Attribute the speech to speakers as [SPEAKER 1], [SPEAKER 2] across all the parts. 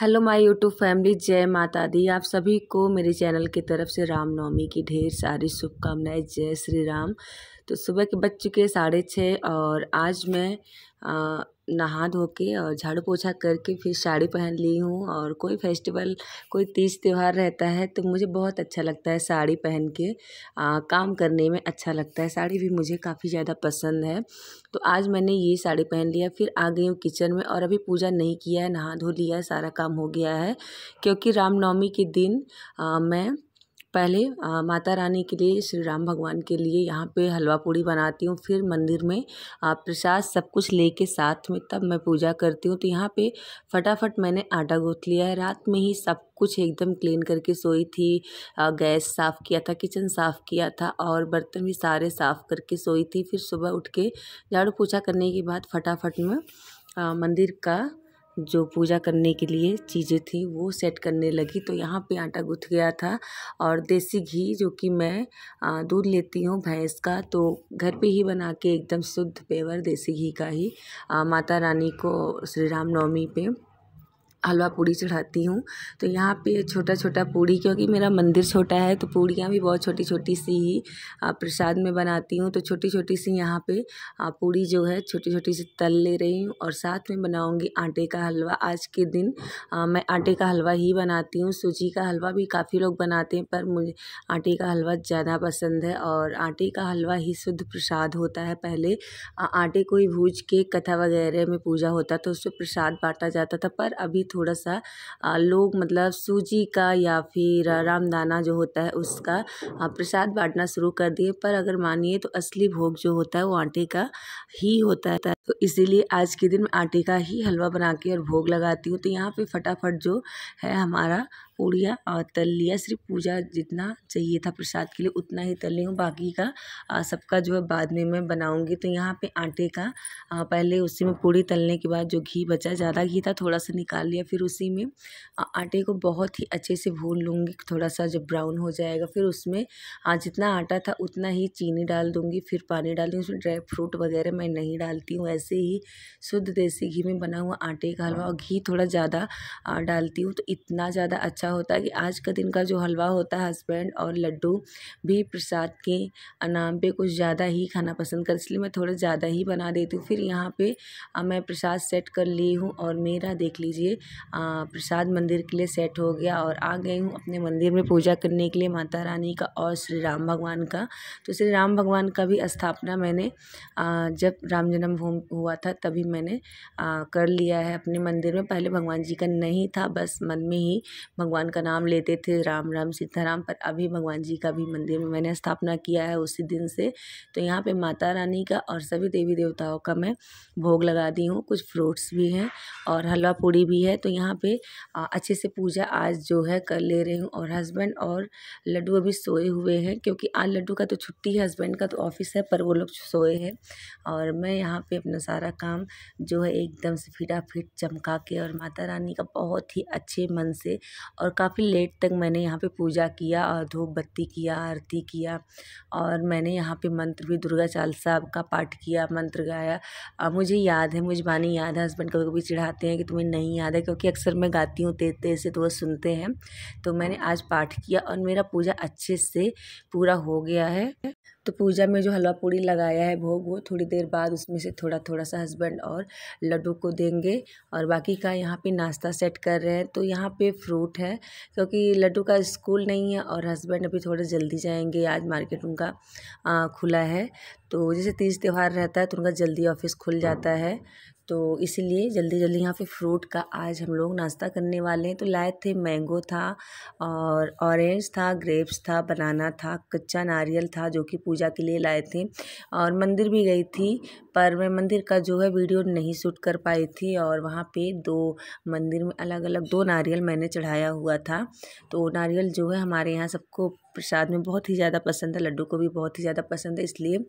[SPEAKER 1] hello my YouTube family जय माता दी आप सभी को मेरे चैनल की तरफ से रामनवमी की ढेर सारी शुभकामनाएं जय श्री राम तो सुबह के बज चुके साढ़े छः और आज मैं नहा धो के और झाड़ू पोछा करके फिर साड़ी पहन ली हूँ और कोई फेस्टिवल कोई तीज त्यौहार रहता है तो मुझे बहुत अच्छा लगता है साड़ी पहन के आ, काम करने में अच्छा लगता है साड़ी भी मुझे काफ़ी ज़्यादा पसंद है तो आज मैंने ये साड़ी पहन लिया फिर आ गई हूँ किचन में और अभी पूजा नहीं किया है नहा धो लिया सारा काम हो गया है क्योंकि रामनवमी के दिन आ, मैं पहले माता रानी के लिए श्री राम भगवान के लिए यहाँ पे हलवा पूड़ी बनाती हूँ फिर मंदिर में प्रसाद सब कुछ लेके साथ में तब मैं पूजा करती हूँ तो यहाँ पे फटाफट मैंने आटा गूँथ लिया है रात में ही सब कुछ एकदम क्लीन करके सोई थी गैस साफ़ किया था किचन साफ़ किया था और बर्तन भी सारे साफ़ करके सोई थी फिर सुबह उठ के झाड़ू पूछा करने के बाद फटाफट में मंदिर का जो पूजा करने के लिए चीज़ें थी वो सेट करने लगी तो यहाँ पे आटा गुथ गया था और देसी घी जो कि मैं दूध लेती हूँ भैंस का तो घर पे ही बना के एकदम शुद्ध पेवर देसी घी का ही माता रानी को श्री राम नवमी पे हलवा पूड़ी चढ़ाती हूँ तो यहाँ पे छोटा छोटा पूड़ी क्योंकि मेरा मंदिर छोटा है तो पूड़ियाँ भी बहुत छोटी छोटी सी ही प्रसाद में बनाती हूँ तो छोटी छोटी सी यहाँ पे पूड़ी जो है छोटी छोटी सी तल ले रही हूँ और साथ में बनाऊँगी आटे का हलवा आज के दिन आ, मैं आटे का हलवा ही बनाती हूँ सूजी का हलवा भी काफ़ी लोग बनाते हैं पर मुझे आटे का हलवा ज़्यादा पसंद है और आटे का हलवा ही शुद्ध प्रसाद होता है पहले आटे को ही भूज के कथा वगैरह में पूजा होता तो उससे प्रसाद बांटा जाता था पर अभी थोड़ा सा लोग मतलब सूजी का या फिर रामदाना जो होता है उसका प्रसाद बांटना शुरू कर दिए पर अगर मानिए तो असली भोग जो होता है वो आटे का ही होता है तो इसीलिए आज के दिन मैं आटे का ही हलवा बना के और भोग लगाती हूँ तो यहाँ पे फटाफट जो है हमारा पूड़िया और तल लिया सिर्फ पूजा जितना चाहिए था प्रसाद के लिए उतना ही तल ली हूँ बाकी का सबका जो है बाद में मैं बनाऊँगी तो यहाँ पे आटे का पहले उसी में पूड़ी तलने के बाद जो घी बचा ज़्यादा घी था थोड़ा सा निकाल लिया फिर उसी में आटे को बहुत ही अच्छे से भून लूँगी थोड़ा सा जब ब्राउन हो जाएगा फिर उसमें जितना आटा था उतना ही चीनी डाल दूँगी फिर पानी डाल दूँगी उसमें ड्राई फ्रूट वगैरह मैं नहीं डालती हूँ वैसे ही शुद्ध देसी घी में बना हुआ आटे का हलवा और घी थोड़ा ज़्यादा डालती हूँ तो इतना ज़्यादा अच्छा होता है कि आज का दिन का जो हलवा होता है हस्बैंड और लड्डू भी प्रसाद के नाम पे कुछ ज़्यादा ही खाना पसंद कर इसलिए मैं थोड़ा ज़्यादा ही बना देती हूँ फिर यहाँ पर मैं प्रसाद सेट कर ली हूँ और मेरा देख लीजिए प्रसाद मंदिर के लिए सेट हो गया और आ गई हूँ अपने मंदिर में पूजा करने के लिए माता रानी का और श्री राम भगवान का तो श्री राम भगवान का भी स्थापना मैंने जब राम जन्मभूमि हुआ था तभी मैंने कर लिया है अपने मंदिर में पहले भगवान जी का नहीं था बस मन में ही भगवान का नाम लेते थे राम राम सीताराम पर अभी भगवान जी का भी मंदिर में मैंने स्थापना किया है उसी दिन से तो यहाँ पे माता रानी का और सभी देवी देवताओं का मैं भोग लगा दी हूँ कुछ फ्रूट्स भी हैं और हलवा पूड़ी भी है तो यहाँ पर अच्छे से पूजा आज जो है कर ले रही हूँ और हस्बैंड और लड्डू अभी सोए हुए हैं क्योंकि आज लड्डू का तो छुट्टी है हस्बैंड का तो ऑफिस है पर वो लोग सोए हैं और मैं यहाँ पे अपने अपना सारा काम जो है एकदम से फिटाफिट चमका के और माता रानी का बहुत ही अच्छे मन से और काफ़ी लेट तक मैंने यहाँ पे पूजा किया और धूप बत्ती किया आरती किया और मैंने यहाँ पे मंत्र भी दुर्गा चालीसा का पाठ किया मंत्र गाया और मुझे याद है मुझे बानी याद है हस्बैंड कभी कभी चिढ़ाते हैं कि तुम्हें नहीं याद है क्योंकि अक्सर मैं गाती हूँ तेज तेज से तो वो सुनते हैं तो मैंने आज पाठ किया और मेरा पूजा अच्छे से पूरा हो गया है तो पूजा में जो हलवा पूड़ी लगाया है भोग वो थोड़ी देर बाद उसमें से थोड़ा थोड़ा सा हस्बैंड और लड्डू को देंगे और बाकी का यहाँ पे नाश्ता सेट कर रहे हैं तो यहाँ पे फ्रूट है क्योंकि लड्डू का स्कूल नहीं है और हस्बैंड अभी थोड़े जल्दी जाएंगे आज मार्केट उनका खुला है तो जैसे तीज त्यौहार रहता है तो उनका जल्दी ऑफिस खुल जाता है तो इसीलिए जल्दी जल्दी यहाँ पे फ्रूट का आज हम लोग नाश्ता करने वाले हैं तो लाए थे मैंगो था और ऑरेंज था ग्रेप्स था बनाना था कच्चा नारियल था जो कि पूजा के लिए लाए थे और मंदिर भी गई थी पर मैं मंदिर का जो है वीडियो नहीं शूट कर पाई थी और वहाँ पे दो मंदिर में अलग अलग दो नारियल मैंने चढ़ाया हुआ था तो नारियल जो है हमारे यहाँ सबको प्रसाद में बहुत ही ज़्यादा पसंद है लड्डू को भी बहुत ही ज़्यादा पसंद है इसलिए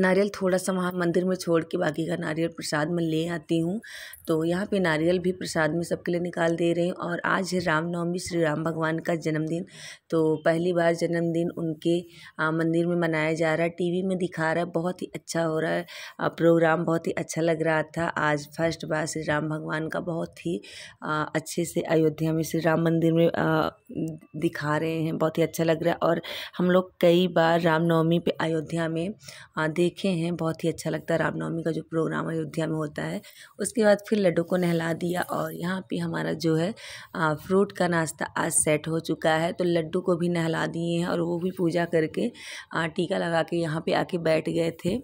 [SPEAKER 1] नारियल थोड़ा सा वहाँ मंदिर में छोड़ के बाकी का नारियल प्रसाद में ले आती हूँ तो यहाँ पे नारियल भी प्रसाद में सबके लिए निकाल दे रहे हैं और आज है रामनवमी श्री राम भगवान का जन्मदिन तो पहली बार जन्मदिन उनके मंदिर में मनाया जा रहा है टीवी में दिखा रहा है बहुत ही अच्छा हो रहा है प्रोग्राम बहुत ही अच्छा लग रहा था आज फर्स्ट बार श्री राम भगवान का बहुत ही अच्छे से अयोध्या में श्री राम मंदिर में दिखा रहे हैं बहुत ही अच्छा लग रहा है और हम लोग कई बार रामनवमी पर अयोध्या में आ, देखे हैं बहुत ही अच्छा लगता है रामनवमी का जो प्रोग्राम अयोध्या में होता है उसके बाद फिर लड्डू को नहला दिया और यहाँ पे हमारा जो है फ्रूट का नाश्ता आज सेट हो चुका है तो लड्डू को भी नहला दिए हैं और वो भी पूजा करके टीका लगा के यहाँ पर आके बैठ गए थे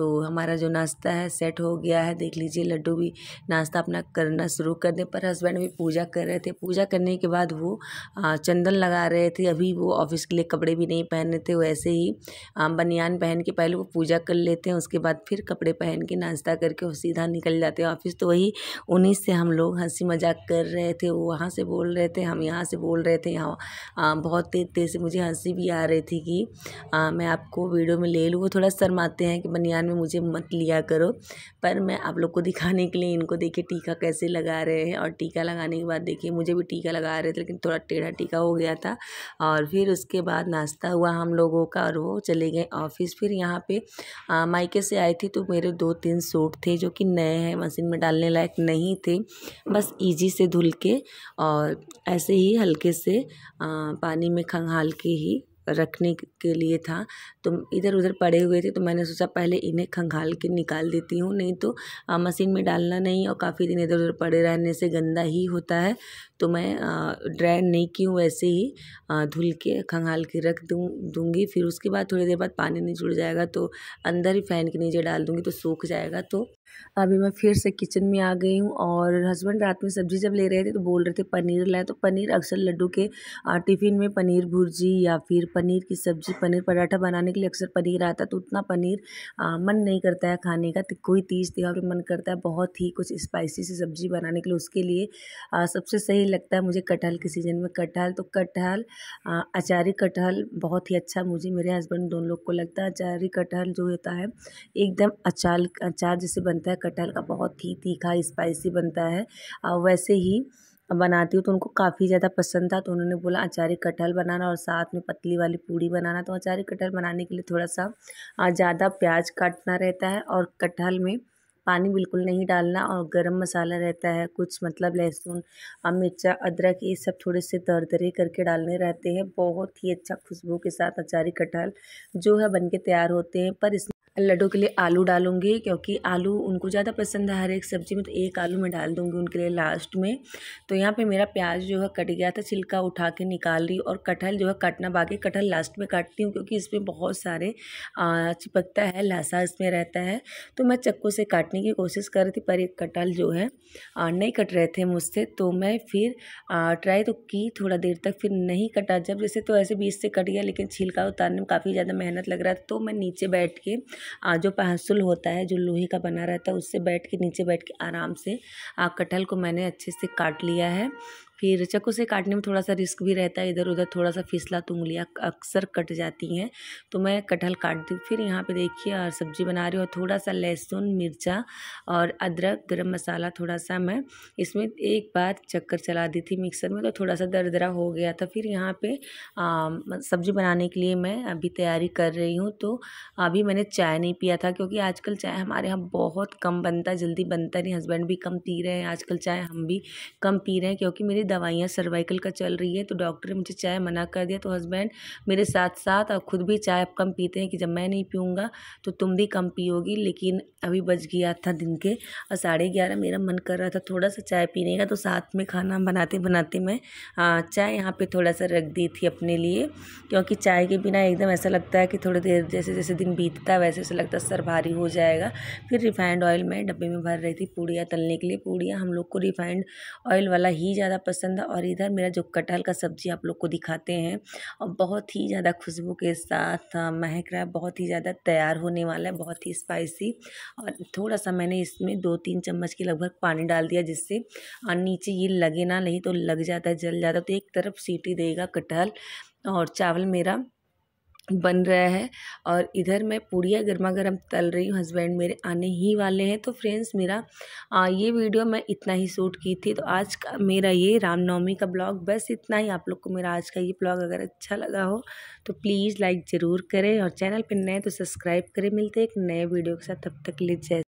[SPEAKER 1] तो हमारा जो नाश्ता है सेट हो गया है देख लीजिए लड्डू भी नाश्ता अपना करना शुरू कर दें पर हस्बैंड भी पूजा कर रहे थे पूजा करने के बाद वो चंदन लगा रहे थे अभी वो ऑफिस के लिए कपड़े भी नहीं पहने थे वैसे ही बनियान पहन के पहले वो पूजा पूजा कर लेते हैं उसके बाद फिर कपड़े पहन के नाश्ता करके और सीधा निकल जाते हैं ऑफिस तो वही उन्हीं से हम लोग हंसी मजाक कर रहे थे वो वहाँ से बोल रहे थे हम यहाँ से बोल रहे थे यहाँ बहुत तेज़ तेज़ से मुझे हंसी भी आ रही थी कि आ, मैं आपको वीडियो में ले लूँ वो थोड़ा शर्माते हैं कि बनियान में मुझे मत लिया करो पर मैं आप लोग को दिखाने के लिए इनको देखिए टीका कैसे लगा रहे हैं और टीका लगाने के बाद देखिए मुझे भी टीका लगा रहे थे लेकिन थोड़ा टेढ़ा टीका हो गया था और फिर उसके बाद नाश्ता हुआ हम लोगों का और वो चले गए ऑफिस फिर यहाँ पे माइके मायके से आई थी तो मेरे दो तीन सूट थे जो कि नए हैं मशीन में डालने लायक नहीं थे बस इजी से धुल के और ऐसे ही हल्के से आ, पानी में खंगाल के ही रखने के लिए था तो इधर उधर पड़े हुए थे तो मैंने सोचा पहले इन्हें खंगाल के निकाल देती हूँ नहीं तो आ, मशीन में डालना नहीं और काफ़ी दिन इधर उधर पड़े रहने से गंदा ही होता है तो मैं ड्राई नहीं की हूँ वैसे ही धुल के खंगाल के रख दूँ दूँगी फिर उसके बाद थोड़ी देर बाद पानी नहीं जुड़ जाएगा तो अंदर ही फ़ैन के नीचे डाल दूँगी तो सूख जाएगा तो अभी मैं फिर से किचन में आ गई हूँ और हस्बैंड रात में सब्ज़ी जब ले रहे थे तो बोल रहे थे पनीर लाए तो पनीर अक्सर लड्डू के टिफ़िन में पनीर भुर्जी या फिर पनीर की सब्ज़ी पनीर पराठा बनाने के लिए अक्सर पनीर आता है तो उतना पनीर आ, मन नहीं करता है खाने का तो कोई तीज त्यौहार मन करता है बहुत ही कुछ स्पाइसी सी सब्जी बनाने के लिए उसके लिए आ, सबसे सही लगता है मुझे कटहल के सीज़न में कटहल तो कटहल अचारी कटहल बहुत ही अच्छा मुझे मेरे हस्बैंड दोनों लोग को लगता है अचारी कटहल जो होता है एकदम अचार अचार जैसे बनता है कटहल का बहुत ही तीखा स्पाइसी बनता है वैसे ही बनाती हूँ तो उनको काफ़ी ज़्यादा पसंद था तो उन्होंने बोला अचारी कटहल बनाना और साथ में पतली वाली पूड़ी बनाना तो अचारी कटहल बनाने के लिए थोड़ा सा ज़्यादा प्याज काटना रहता है और कटहल में पानी बिल्कुल नहीं डालना और गरम मसाला रहता है कुछ मतलब लहसुन मिर्चा अदरक ये सब थोड़े से दरदरे करके डालने रहते हैं बहुत ही अच्छा खुशबू के साथ अचारी कटहल जो है बन के तैयार होते हैं पर लड्डू के लिए आलू डालूँगी क्योंकि आलू उनको ज़्यादा पसंद है हर एक सब्ज़ी में तो एक आलू मैं डाल दूँगी उनके लिए लास्ट में तो यहाँ पे मेरा प्याज जो है कट गया था छिलका उठा के निकाल रही और कटहल जो है कटना बाकी कटहल लास्ट में काटती हूँ क्योंकि इसमें बहुत सारे चिपकता है लाशा इसमें रहता है तो मैं चक्कू से काटने की कोशिश कर रही थी पर एक कटहल जो है नहीं कट रहे थे मुझसे तो मैं फिर ट्राई तो की थोड़ा देर तक फिर नहीं कटा जब जैसे तो ऐसे बीच से कट गया लेकिन छिलका उतारने में काफ़ी ज़्यादा मेहनत लग रहा था तो मैं नीचे बैठ के जो पहसुल होता है जो लोहे का बना रहता है उससे बैठ के नीचे बैठ के आराम से कटहल को मैंने अच्छे से काट लिया है फिर चक्कू से काटने में थोड़ा सा रिस्क भी रहता है इधर उधर थोड़ा सा फिसला तो उंगलियाँ अक्सर कट जाती हैं तो मैं कटहल काट दूँ फिर यहाँ पे देखिए और सब्ज़ी बना रही हूँ थोड़ा सा लहसुन मिर्चा और अदरक गरम मसाला थोड़ा सा मैं इसमें एक बार चक्कर चला दी थी मिक्सर में तो थोड़ा सा दरदरा हो गया था फिर यहाँ पर सब्ज़ी बनाने के लिए मैं अभी तैयारी कर रही हूँ तो अभी मैंने चाय नहीं पिया था क्योंकि आजकल चाय हमारे यहाँ बहुत कम बनता जल्दी बनता नहीं हस्बैंड भी कम पी रहे हैं आजकल चाय हम भी कम पी रहे हैं क्योंकि मेरी दवाइयाँ सर्वाइकल का चल रही है तो डॉक्टर ने मुझे चाय मना कर दिया तो हस्बैंड मेरे साथ साथ और ख़ुद भी चाय अब कम पीते हैं कि जब मैं नहीं पीऊँगा तो तुम भी कम पियोगी लेकिन अभी बच गया था दिन के और साढ़े ग्यारह मेरा मन कर रहा था थोड़ा सा चाय पीने का तो साथ में खाना बनाते बनाते मैं चाय यहाँ पर थोड़ा सा रख दी थी अपने लिए क्योंकि चाय के बिना एकदम ऐसा लगता है कि थोड़ी देर जैसे जैसे दिन बीतता है वैसे वैसे लगता है सर भारी हो जाएगा फिर रिफाइंड ऑयल मैं डब्बे में भर रही थी पूड़ियाँ तलने के लिए पूड़ियाँ हम लोग को रिफाइंड ऑयल वाला ही ज़्यादा पसंद है और इधर मेरा जो कटहल का सब्ज़ी आप लोग को दिखाते हैं और बहुत ही ज़्यादा खुशबू के साथ हाँ, महक रहा है बहुत ही ज़्यादा तैयार होने वाला है बहुत ही स्पाइसी और थोड़ा सा मैंने इसमें दो तीन चम्मच के लगभग पानी डाल दिया जिससे और नीचे ये लगे ना नहीं तो लग जाता है जल जाता तो एक तरफ सीटी देगा कटहल और चावल मेरा बन रहा है और इधर मैं पूड़ियाँ गर्मा गर्म तल रही हूँ हस्बैंड मेरे आने ही वाले हैं तो फ्रेंड्स मेरा आ, ये वीडियो मैं इतना ही शूट की थी तो आज का मेरा ये रामनवमी का ब्लॉग बस इतना ही आप लोग को मेरा आज का ये ब्लॉग अगर अच्छा लगा हो तो प्लीज़ लाइक ज़रूर करें और चैनल पर नए तो सब्सक्राइब करें मिलते एक नए वीडियो के साथ तब तक ले जय